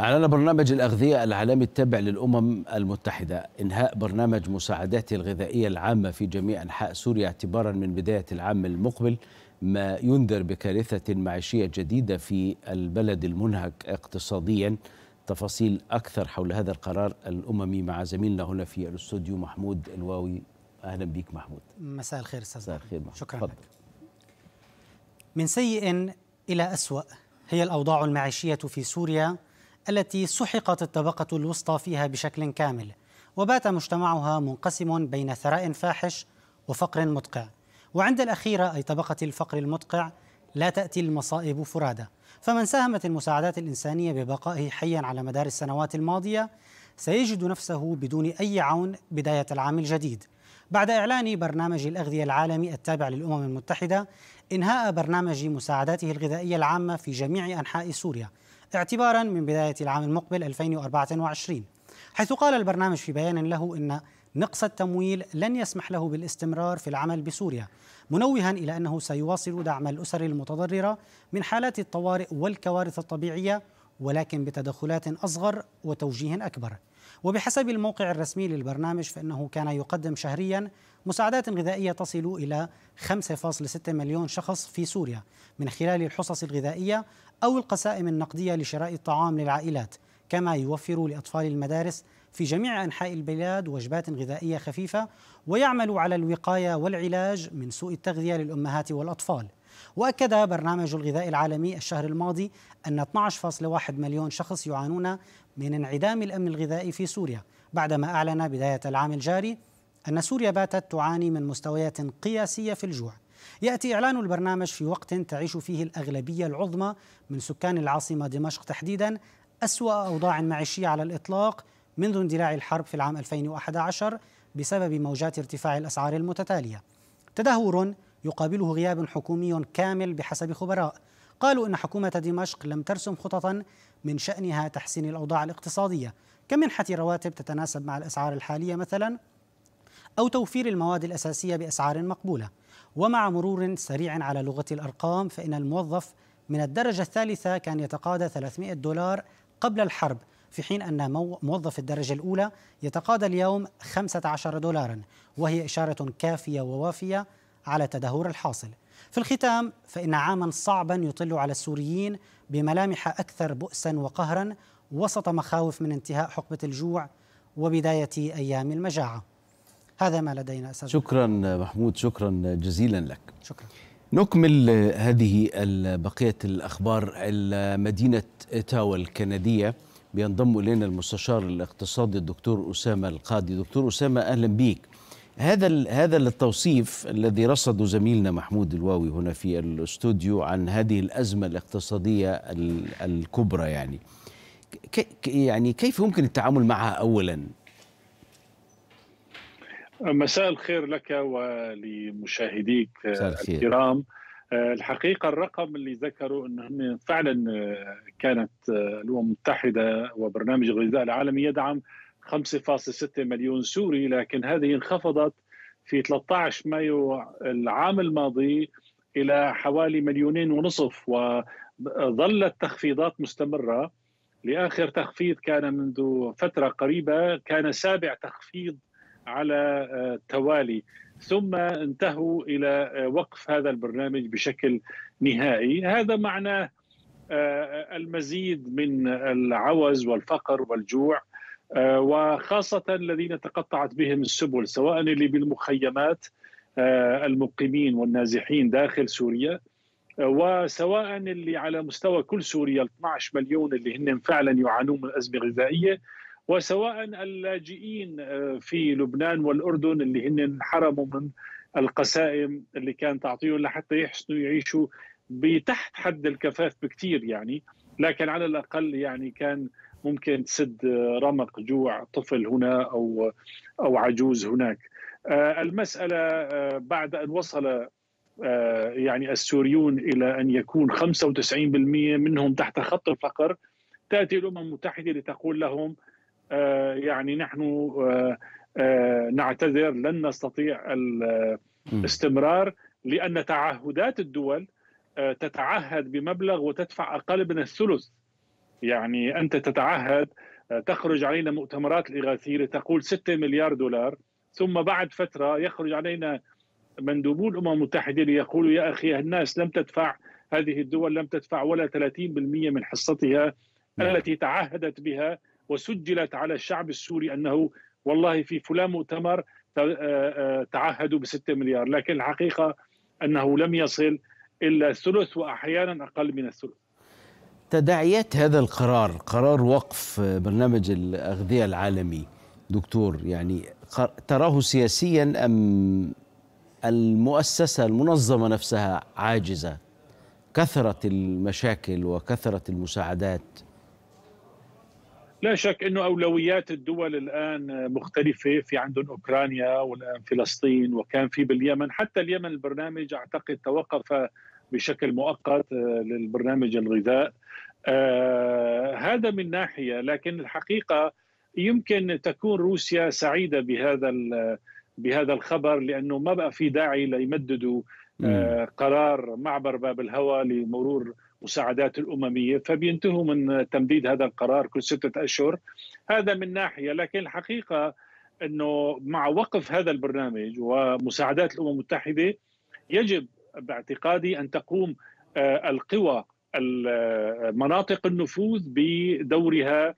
أعلن برنامج الأغذية العالمي التابع للأمم المتحدة إنهاء برنامج مساعدات الغذائية العامة في جميع أنحاء سوريا اعتبارا من بداية العام المقبل ما ينذر بكارثة معيشية جديدة في البلد المنهك اقتصاديا تفاصيل أكثر حول هذا القرار الأممي مع زميلنا هنا في الاستوديو محمود الواوي أهلا بك محمود مساء الخير أستاذ مساء الخير محمود. شكرا فضل. لك من سيء إلى أسوأ هي الأوضاع المعيشية في سوريا التي سحقت الطبقة الوسطى فيها بشكل كامل وبات مجتمعها منقسم بين ثراء فاحش وفقر مدقع وعند الأخيرة أي طبقة الفقر المدقع لا تأتي المصائب فرادى فمن ساهمت المساعدات الإنسانية ببقائه حيا على مدار السنوات الماضية سيجد نفسه بدون أي عون بداية العام الجديد بعد إعلان برنامج الأغذية العالمي التابع للأمم المتحدة إنهاء برنامج مساعداته الغذائية العامة في جميع أنحاء سوريا اعتبارا من بداية العام المقبل 2024 حيث قال البرنامج في بيان له إن نقص التمويل لن يسمح له بالاستمرار في العمل بسوريا منوها إلى أنه سيواصل دعم الأسر المتضررة من حالات الطوارئ والكوارث الطبيعية ولكن بتدخلات أصغر وتوجيه أكبر وبحسب الموقع الرسمي للبرنامج فإنه كان يقدم شهريا مساعدات غذائية تصل إلى 5.6 مليون شخص في سوريا من خلال الحصص الغذائية أو القسائم النقدية لشراء الطعام للعائلات كما يوفر لأطفال المدارس في جميع أنحاء البلاد وجبات غذائية خفيفة ويعمل على الوقاية والعلاج من سوء التغذية للأمهات والأطفال واكد برنامج الغذاء العالمي الشهر الماضي ان 12.1 مليون شخص يعانون من انعدام الامن الغذائي في سوريا بعدما اعلن بدايه العام الجاري ان سوريا باتت تعاني من مستويات قياسيه في الجوع ياتي اعلان البرنامج في وقت تعيش فيه الاغلبيه العظمى من سكان العاصمه دمشق تحديدا اسوا اوضاع معيشيه على الاطلاق منذ اندلاع الحرب في العام 2011 بسبب موجات ارتفاع الاسعار المتتاليه تدهور يقابله غياب حكومي كامل بحسب خبراء قالوا ان حكومه دمشق لم ترسم خططا من شانها تحسين الاوضاع الاقتصاديه كمنحه رواتب تتناسب مع الاسعار الحاليه مثلا او توفير المواد الاساسيه باسعار مقبوله ومع مرور سريع على لغه الارقام فان الموظف من الدرجه الثالثه كان يتقاضى 300 دولار قبل الحرب في حين أن موظف الدرجة الأولى يتقاضى اليوم 15 دولارا وهي إشارة كافية ووافية على تدهور الحاصل في الختام فإن عاما صعبا يطل على السوريين بملامح أكثر بؤسا وقهرا وسط مخاوف من انتهاء حقبة الجوع وبداية أيام المجاعة هذا ما لدينا أسد شكرا محمود شكرا جزيلا لك شكرا نكمل هذه بقية الأخبار مدينة إتاوا الكندية بينضم إلينا المستشار الاقتصادي الدكتور أسامة القاضي دكتور أسامة أهلا بك هذا هذا التوصيف الذي رصده زميلنا محمود الواوي هنا في الاستوديو عن هذه الازمه الاقتصاديه الكبرى يعني كي يعني كيف يمكن التعامل معها اولا؟ مساء الخير لك ولمشاهديك الكرام الحقيقه الرقم اللي ذكروا انه فعلا كانت الامم المتحده وبرنامج الغذاء العالمي يدعم 5.6 مليون سوري لكن هذه انخفضت في 13 مايو العام الماضي إلى حوالي مليونين ونصف وظلت تخفيضات مستمرة لآخر تخفيض كان منذ فترة قريبة كان سابع تخفيض على آه، التوالي ثم انتهوا إلى آه، وقف هذا البرنامج بشكل نهائي هذا معناه آه، المزيد من العوز والفقر والجوع آه، وخاصة الذين تقطعت بهم السبل سواء اللي بالمخيمات آه، المقيمين والنازحين داخل سوريا آه، وسواء اللي على مستوى كل سوريا 12 مليون اللي هن فعلا يعانون من أزمة غذائية وسواء اللاجئين في لبنان والأردن اللي هن انحرموا من القسائم اللي كان تعطيهم لحتى يحسنوا يعيشوا بتحت حد الكفاف بكثير يعني لكن على الأقل يعني كان ممكن تسد رمق جوع طفل هنا او او عجوز هناك. آه، المساله آه، بعد ان وصل آه، يعني السوريون الى ان يكون 95% منهم تحت خط الفقر تاتي الامم المتحده لتقول لهم يعني نحن نعتذر لن نستطيع الاستمرار لان تعهدات الدول تتعهد بمبلغ وتدفع اقل من الثلث يعني انت تتعهد آه، تخرج علينا مؤتمرات الاغاثيه تقول 6 مليار دولار ثم بعد فتره يخرج علينا مندوبو الامم المتحده ليقولوا يا اخي الناس لم تدفع هذه الدول لم تدفع ولا 30% من حصتها نعم. التي تعهدت بها وسجلت على الشعب السوري انه والله في فلان مؤتمر آه، آه، تعهدوا ب 6 مليار لكن الحقيقه انه لم يصل الا ثلث واحيانا اقل من الثلث تداعيات هذا القرار قرار وقف برنامج الأغذية العالمي دكتور يعني تراه سياسيا أم المؤسسة المنظمة نفسها عاجزة كثرت المشاكل وكثرت المساعدات لا شك انه اولويات الدول الان مختلفه في عندهم اوكرانيا والان فلسطين وكان في باليمن حتى اليمن البرنامج اعتقد توقف بشكل مؤقت آه، للبرنامج الغذاء آه، هذا من ناحيه لكن الحقيقه يمكن تكون روسيا سعيده بهذا بهذا الخبر لانه ما بقى في داعي ليمددوا آه، قرار معبر باب الهوى لمرور مساعدات الامميه فبينتهوا من تمديد هذا القرار كل سته اشهر هذا من ناحيه لكن الحقيقه انه مع وقف هذا البرنامج ومساعدات الامم المتحده يجب باعتقادي ان تقوم آه، القوى آه، مناطق النفوذ بدورها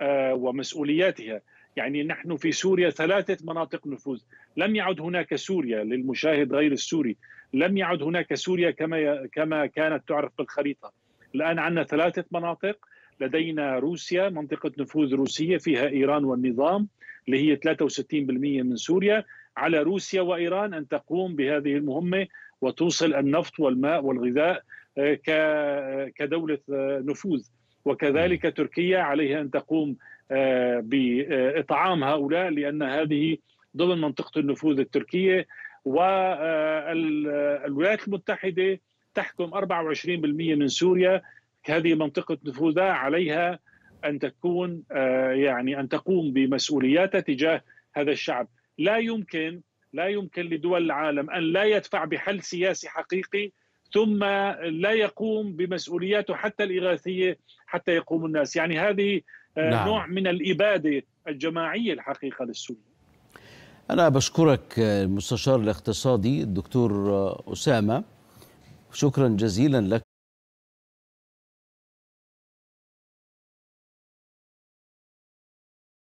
آه، ومسؤولياتها يعني نحن في سوريا ثلاثة مناطق نفوذ لم يعد هناك سوريا للمشاهد غير السوري لم يعد هناك سوريا كما, كما كانت تعرف بالخريطة الآن عندنا ثلاثة مناطق لدينا روسيا منطقة نفوذ روسية فيها إيران والنظام اللي هي 63% من سوريا على روسيا وإيران أن تقوم بهذه المهمة وتوصل النفط والماء والغذاء آه، آه، كدولة آه، نفوذ وكذلك تركيا عليها أن تقوم بإطعام هؤلاء لأن هذه ضمن منطقة النفوذ التركية والولايات المتحدة تحكم 24% من سوريا هذه منطقة نفوذها عليها أن تكون يعني أن تقوم بمسؤولياتها تجاه هذا الشعب لا يمكن لا يمكن لدول العالم أن لا يدفع بحل سياسي حقيقي ثم لا يقوم بمسؤولياته حتى الإغاثية حتى يقوم الناس يعني هذه آه، نعم. نوع من الإبادة الجماعية الحقيقة للسوريين أنا بشكرك المستشار الاقتصادي الدكتور آه، أسامة شكرا جزيلا لك